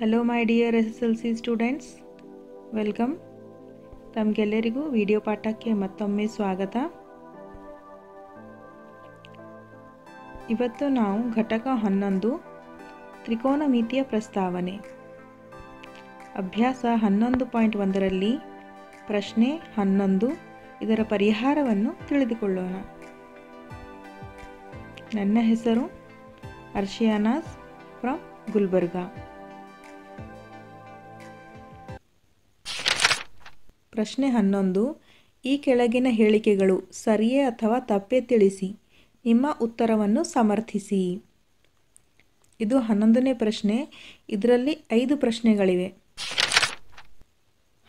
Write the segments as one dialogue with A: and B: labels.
A: hello my dear S S L C students welcome ತಮಗೆಲ್ಲರಿಗೂ video ಪಾಠಕ್ಕೆ ಮತ್ತೊಮ್ಮೆ ಸ್ವಾಗತ ಇವತ್ತು ನಾವು ಘಟಕ ಹನ್ನೊಂದು ತ್ರಿಕೋನಮಿತಿಯ ಪ್ರಸ್ತಾವನೆ ಅಭ್ಯಾಸ ಹನ್ನೊಂದು ಪಾಯಿಂಟ್ ಒಂದರಲ್ಲಿ ಪ್ರಶ್ನೆ ಹನ್ನೊಂದು ಇದರ ಪರಿಹಾರವನ್ನು ತಿಳಿದುಕೊಳ್ಳೋಣ ನನ್ನ ಹೆಸರು ಅರ್ಷಿಯಾನಾಸ್ ಫ್ರಮ್ ಗುಲ್ಬರ್ಗಾ ಪ್ರಶ್ನೆ ಹನ್ನೊಂದು ಈ ಕೆಳಗಿನ ಹೇಳಿಕೆಗಳು ಸರಿಯೇ ಅಥವಾ ತಪ್ಪೇ ತಿಳಿಸಿ ನಿಮ್ಮ ಉತ್ತರವನ್ನು ಸಮರ್ಥಿಸಿ ಇದು ಹನ್ನೊಂದನೇ ಪ್ರಶ್ನೆ ಇದರಲ್ಲಿ ಐದು ಪ್ರಶ್ನೆಗಳಿವೆ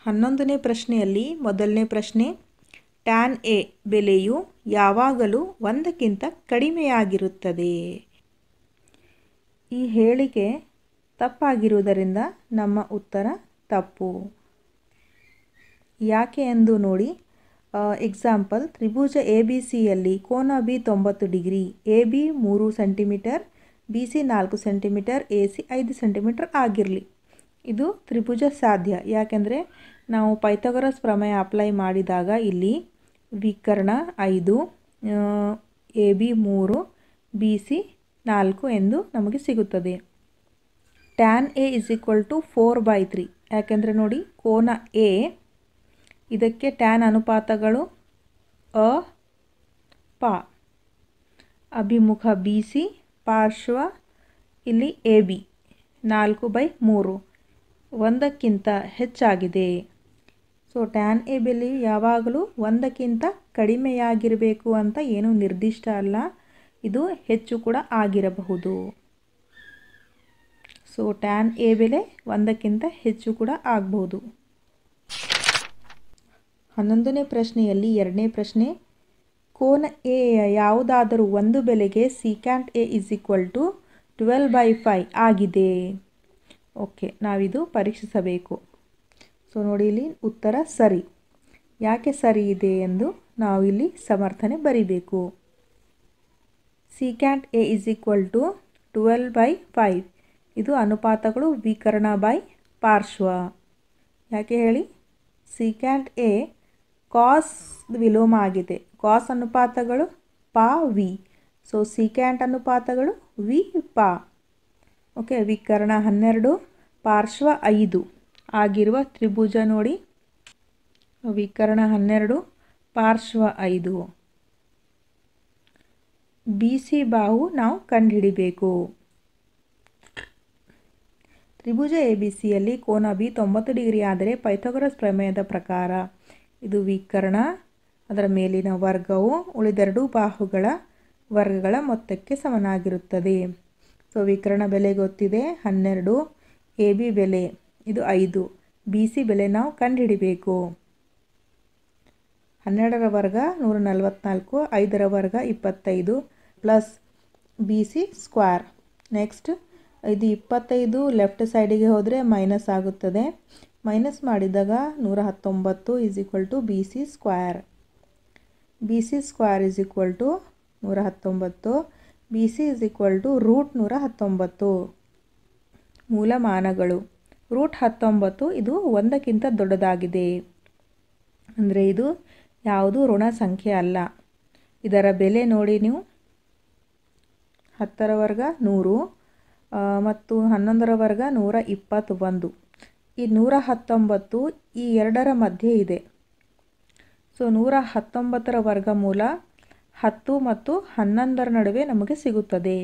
A: ಹನ್ನೊಂದನೇ ಪ್ರಶ್ನೆಯಲ್ಲಿ ಮೊದಲನೇ ಪ್ರಶ್ನೆ ಟ್ಯಾನ್ ಎ ಬೆಲೆಯು ಯಾವಾಗಲೂ ಒಂದಕ್ಕಿಂತ ಕಡಿಮೆಯಾಗಿರುತ್ತದೆ ಈ ಹೇಳಿಕೆ ತಪ್ಪಾಗಿರುವುದರಿಂದ ನಮ್ಮ ಉತ್ತರ ತಪ್ಪು ಯಾಕೆ ಎಂದು ನೋಡಿ ಎಕ್ಸಾಂಪಲ್ ತ್ರಿಭುಜ ಎ ಬಿ ಸಿಯಲ್ಲಿ ಕೋನ ಬಿ ತೊಂಬತ್ತು ಡಿಗ್ರಿ ಎ ಬಿ ಮೂರು ಸೆಂಟಿಮೀಟರ್ ಬಿ ಸಿ ನಾಲ್ಕು ಸೆಂಟಿಮೀಟರ್ ಎ ಸಿ ಐದು ಸೆಂಟಿಮೀಟರ್ ಆಗಿರಲಿ ಇದು ತ್ರಿಭುಜ ಸಾಧ್ಯ ಯಾಕೆಂದರೆ ನಾವು ಪೈಥಗರಸ್ ಪ್ರಮೇಯ ಅಪ್ಲೈ ಮಾಡಿದಾಗ ಇಲ್ಲಿ ವಿಕರ್ಣ ಐದು ಎ ಬಿ ಮೂರು ಬಿ ಸಿ ನಾಲ್ಕು ಎಂದು ನಮಗೆ ಸಿಗುತ್ತದೆ tan A is equal to four by three ಯಾಕೆಂದರೆ ನೋಡಿ ಕೋನ ಎ ಇದಕ್ಕೆ ಟ್ಯಾನ್ ಅನುಪಾತಗಳು ಅ ಪ ಅಭಿಮುಖ ಬಿ ಸಿ ಪಾರ್ಶ್ವ ಇಲ್ಲಿ ಎ ಬಿ ನಾಲ್ಕು ಬೈ ಮೂರು ಒಂದಕ್ಕಿಂತ ಹೆಚ್ಚಾಗಿದೆ ಸೊ ಟ್ಯಾನ್ ಎ ಬೆಲೆ ಯಾವಾಗಲೂ ಒಂದಕ್ಕಿಂತ ಕಡಿಮೆಯಾಗಿರಬೇಕು ಅಂತ ಏನು ನಿರ್ದಿಷ್ಟ ಅಲ್ಲ ಇದು ಹೆಚ್ಚು ಕೂಡ ಆಗಿರಬಹುದು ಸೊ ಟ್ಯಾನ್ ಎ ಬೆಲೆ ಒಂದಕ್ಕಿಂತ ಹೆಚ್ಚು ಕೂಡ ಆಗಬಹುದು ಹನ್ನೊಂದನೇ ಪ್ರಶ್ನೆಯಲ್ಲಿ ಎರಡನೇ ಪ್ರಶ್ನೆ ಕೋನ ಎ ಯಾವುದಾದರೂ ಒಂದು ಬೆಲೆಗೆ secant A is equal to twelve by five ಆಗಿದೆ ಓಕೆ ನಾವಿದು ಪರೀಕ್ಷಿಸಬೇಕು ಸೊ ನೋಡಿ ಇಲ್ಲಿ ಉತ್ತರ ಸರಿ ಯಾಕೆ ಸರಿ ಇದೆ ಎಂದು ನಾವು ಇಲ್ಲಿ ಸಮರ್ಥನೆ secant A is equal to twelve by five ಇದು ಅನುಪಾತಗಳು ವಿಕರಣ ಬೈ ಪಾರ್ಶ್ವ ಯಾಕೆ ಹೇಳಿ ಕ್ಯಾಂಟ್ ಎ ಕಾಸ್ ವಿಲೋಮ ಆಗಿದೆ ಕಾಸ್ ಅನುಪಾತಗಳು ಪ ವಿ ಸೊ ಸಿಕ್ಯಾಂಟ್ ಅನುಪಾತಗಳು ವಿ ಪ ಓಕೆ ವಿಕರ್ಣ ಹನ್ನೆರಡು ಪಾರ್ಶ್ವ ಐದು ಆಗಿರುವ ತ್ರಿಭುಜ ನೋಡಿ ವಿಕರ್ಣ ಹನ್ನೆರಡು ಪಾರ್ಶ್ವ ಐದು ಬಿ ಸಿ ಬಾಹು ನಾವು ಕಂಡುಹಿಡಿಬೇಕು ತ್ರಿಭುಜ ಎ ಬಿ ಸಿಯಲ್ಲಿ ಕೋನ ಬಿ ತೊಂಬತ್ತು ಡಿಗ್ರಿ ಆದರೆ ಪೈಥೋಗರಸ್ ಪ್ರಮೇಯದ ಪ್ರಕಾರ ಇದು ವಿಕರ್ಣ ಅದರ ಮೇಲಿನ ವರ್ಗವು ಉಳಿದೆರಡು ಬಾಹುಗಳ ವರ್ಗಗಳ ಮೊತ್ತಕ್ಕೆ ಸಮನಾಗಿರುತ್ತದೆ ಸೊ ವಿಕರ್ಣ ಬೆಲೆ ಗೊತ್ತಿದೆ ಹನ್ನೆರಡು ಎ ಬಿ ಬೆಲೆ ಇದು ಐದು ಬಿ ಸಿ ಬೆಲೆ ನಾವು ಕಂಡುಹಿಡಿಬೇಕು ಹನ್ನೆರಡರ ವರ್ಗ ನೂರ ನಲವತ್ತ್ನಾಲ್ಕು ಐದರ ವರ್ಗ ಇಪ್ಪತ್ತೈದು plus B C square next ಇದು ಇಪ್ಪತ್ತೈದು ಲೆಫ್ಟ್ ಸೈಡಿಗೆ ಹೋದರೆ ಮೈನಸ್ ಆಗುತ್ತದೆ ಮೈನಸ್ ಮಾಡಿದಾಗ ನೂರ ಹತ್ತೊಂಬತ್ತು is equal to B C square B C square is equal to ನೂರ ಹತ್ತೊಂಬತ್ತು B C is equal to root ನೂರ ಹತ್ತೊಂಬತ್ತು ಮೂಲಮಾನಗಳು ರೂಟ್ ಹತ್ತೊಂಬತ್ತು ಇದು ಒಂದಕ್ಕಿಂತ ದೊಡ್ಡದಾಗಿದೆ ಅಂದರೆ ಇದು ಯಾವುದು ಋಣ ಸಂಖ್ಯೆ ಅಲ್ಲ ಇದರ ಬೆಲೆ ನೋಡಿ ನೀವು ಹತ್ತರ ನೂರು ಮತ್ತು ಹನ್ನೊಂದರ ವರ್ಗ ನೂರ ಇಪ್ಪತ್ತು ಒಂದು ಈ ನೂರ ಹತ್ತೊಂಬತ್ತು ಈ ಎರಡರ ಮಧ್ಯೆ ಇದೆ ಸೊ ನೂರ ಹತ್ತೊಂಬತ್ತರ ವರ್ಗ ಮೂಲ ಹತ್ತು ಮತ್ತು ಹನ್ನೊಂದರ ನಡುವೆ ನಮಗೆ ಸಿಗುತ್ತದೆ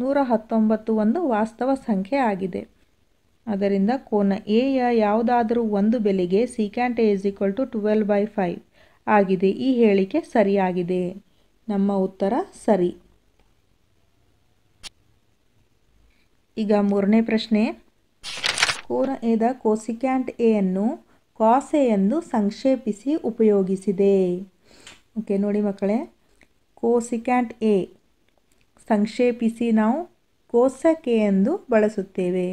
A: ನೂರ ಹತ್ತೊಂಬತ್ತು ಒಂದು ವಾಸ್ತವ ಸಂಖ್ಯೆ ಆಗಿದೆ ಅದರಿಂದ ಕೋನ ಎ ಯಾವುದಾದರೂ ಒಂದು ಬೆಲೆಗೆ secant A is equal to twelve by five ಆಗಿದೆ ಈ ಹೇಳಿಕೆ ಸರಿಯಾಗಿದೆ ನಮ್ಮ ಉತ್ತರ ಸರಿ ಈಗ ಮೂರನೇ ಪ್ರಶ್ನೆ ಕೋರ ಎದ ಕೋಸಿಕ್ಯಾಂಟ್ ಅನ್ನು ಕಾಸ್ ಎ ಎಂದು ಸಂಕ್ಷೇಪಿಸಿ ಉಪಯೋಗಿಸಿದೆ ಓಕೆ ನೋಡಿ ಮಕ್ಕಳೇ ಕೋಸಿಕ್ಯಾಂಟ್ ಎ ಸಂಕ್ಷೇಪಿಸಿ ನಾವು ಕೋಸಕ್ ಎ ಎಂದು ಬಳಸುತ್ತೇವೆ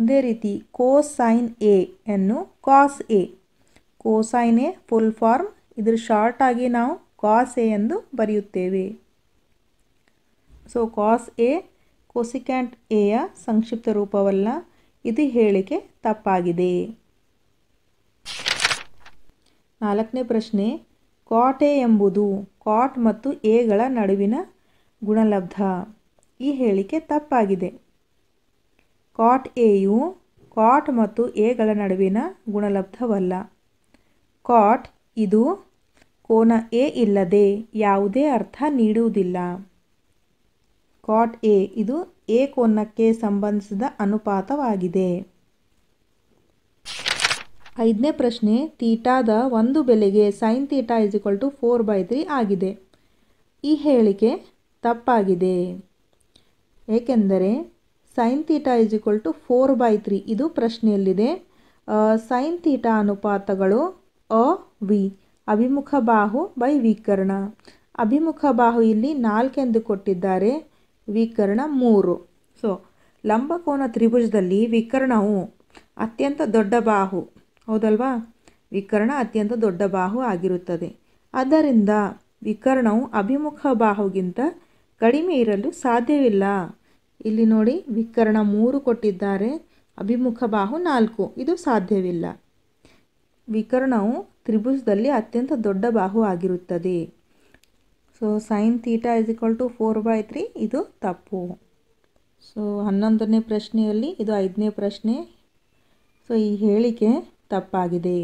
A: ಅದೇ ರೀತಿ ಕೋಸೈನ್ ಎ ಅನ್ನು cos A cosine A full form ಇದ್ರ ಶಾರ್ಟಾಗಿ ನಾವು ಕಾಸ್ ಎ ಎಂದು ಬರೆಯುತ್ತೇವೆ ಸೊ ಕಾಸ್ ಎ ಕೊಸಿಕ್ಯಾಂಟ್ ಎಯ ಸಂಕ್ಷಿಪ್ತ ರೂಪವಲ್ಲ ಇದು ಹೇಳಿಕೆ ತಪ್ಪಾಗಿದೆ ನಾಲ್ಕನೇ ಪ್ರಶ್ನೆ ಎ ಎಂಬುದು ಕಾಟ್ ಮತ್ತು ಎಗಳ ನಡುವಿನ ಗುಣಲಬ್ಧ ಈ ಹೇಳಿಕೆ ತಪ್ಪಾಗಿದೆ ಕಾಟ್ ಎಯು ಕಾಟ್ ಮತ್ತು ಎಗಳ ನಡುವಿನ ಗುಣಲಬ್ಧವಲ್ಲ ಕಾಟ್ ಇದು ಕೋನ ಎ ಇಲ್ಲದೆ ಯಾವುದೇ ಅರ್ಥ ನೀಡುವುದಿಲ್ಲ ಕಾಟ್ ಎ ಇದು ಎ ಕೋನಕ್ಕೆ ಸಂಬಂಧಿಸಿದ ಅನುಪಾತವಾಗಿದೆ ಐದನೇ ಪ್ರಶ್ನೆ ತೀಟಾದ ಒಂದು ಬೆಲೆಗೆ sine theta is equal to four by three ಆಗಿದೆ ಈ ಹೇಳಿಕೆ ತಪ್ಪಾಗಿದೆ ಏಕೆಂದರೆ sine theta is equal to four by three ಇದು ಪ್ರಶ್ನೆಯಲ್ಲಿದೆ ಸೈನ್ ತೀಟಾ ಅನುಪಾತಗಳು ಅ ವಿ ಅಭಿಮುಖ ಬಾಹು ಬೈ ವೀಕರಣ ಅಭಿಮುಖ ಬಾಹು ಇಲ್ಲಿ ನಾಲ್ಕೆಂದು ಕೊಟ್ಟಿದ್ದಾರೆ ವಿಕರ್ಣ ಮೂರು ಸೊ ಲಂಬಕೋನ ತ್ರಿಭುಜದಲ್ಲಿ ವಿಕರ್ಣವು ಅತ್ಯಂತ ದೊಡ್ಡ ಬಾಹು ಹೌದಲ್ವಾ ವಿಕರ್ಣ ಅತ್ಯಂತ ದೊಡ್ಡ ಬಾಹು ಆಗಿರುತ್ತದೆ ಆದ್ದರಿಂದ ವಿಕರ್ಣವು ಅಭಿಮುಖ ಬಾಹುಗಿಂತ ಕಡಿಮೆ ಇರಲು ಸಾಧ್ಯವಿಲ್ಲ ಇಲ್ಲಿ ನೋಡಿ ವಿಕರ್ಣ ಮೂರು ಕೊಟ್ಟಿದ್ದಾರೆ ಅಭಿಮುಖ ಬಾಹು ನಾಲ್ಕು ಇದು ಸಾಧ್ಯವಿಲ್ಲ ವಿಕರ್ಣವು ತ್ರಿಭುಜದಲ್ಲಿ ಅತ್ಯಂತ ದೊಡ್ಡ ಬಾಹು ಆಗಿರುತ್ತದೆ so sine theta is equal to four by three ಇದು ತಪ್ಪು ಸೊ ಹನ್ನೊಂದನೇ ಪ್ರಶ್ನೆಯಲ್ಲಿ ಇದು ಐದನೇ ಪ್ರಶ್ನೆ ಸೊ ಈ ಹೇಳಿಕೆ ತಪ್ಪಾಗಿದೆ